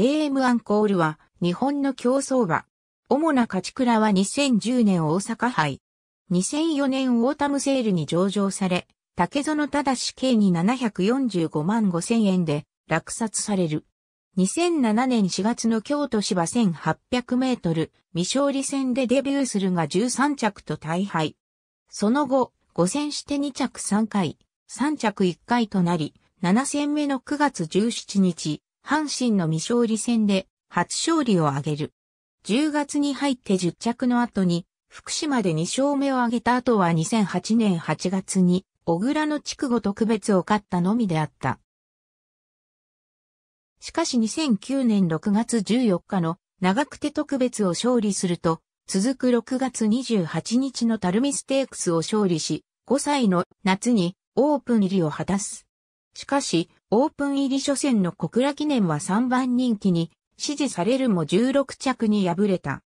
TM アンコールは日本の競走馬。主な勝ち倉は2010年大阪杯。2004年オータムセールに上場され、竹園正計に745万5千円で落札される。2007年4月の京都芝1800メートル未勝利戦でデビューするが13着と大敗。その後、5戦して2着3回、3着1回となり、7戦目の9月17日、阪神の未勝利戦で初勝利を挙げる。10月に入って10着の後に、福島で2勝目を挙げた後は2008年8月に、小倉の筑後特別を勝ったのみであった。しかし2009年6月14日の長久手特別を勝利すると、続く6月28日の垂水ステークスを勝利し、5歳の夏にオープン入りを果たす。しかし、オープン入り初戦の小倉記念は3番人気に、支持されるも16着に敗れた。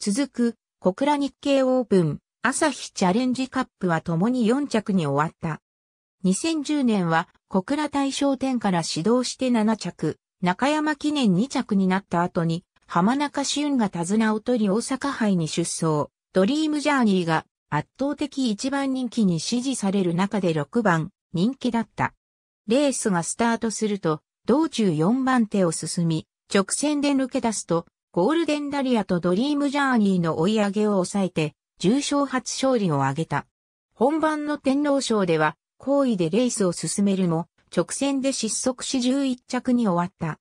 続く、小倉日経オープン、朝日チャレンジカップは共に4着に終わった。2010年は、小倉大賞店から指導して7着、中山記念2着になった後に、浜中俊が手綱を取り大阪杯に出走、ドリームジャーニーが圧倒的1番人気に支持される中で6番人気だった。レースがスタートすると、道中4番手を進み、直線で抜け出すと、ゴールデンダリアとドリームジャーニーの追い上げを抑えて、重賞初勝利を挙げた。本番の天皇賞では、好意でレースを進めるも、直線で失速し11着に終わった。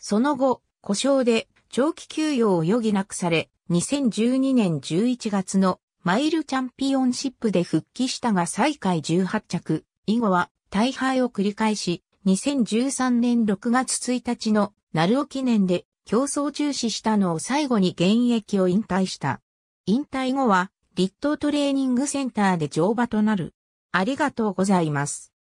その後、故障で長期休養を余儀なくされ、2012年11月のマイルチャンピオンシップで復帰したが最下位18着、以後は大敗を繰り返し、2013年6月1日の鳴尾記念で競争中止したのを最後に現役を引退した。引退後は、立東トレーニングセンターで乗馬となる。ありがとうございます。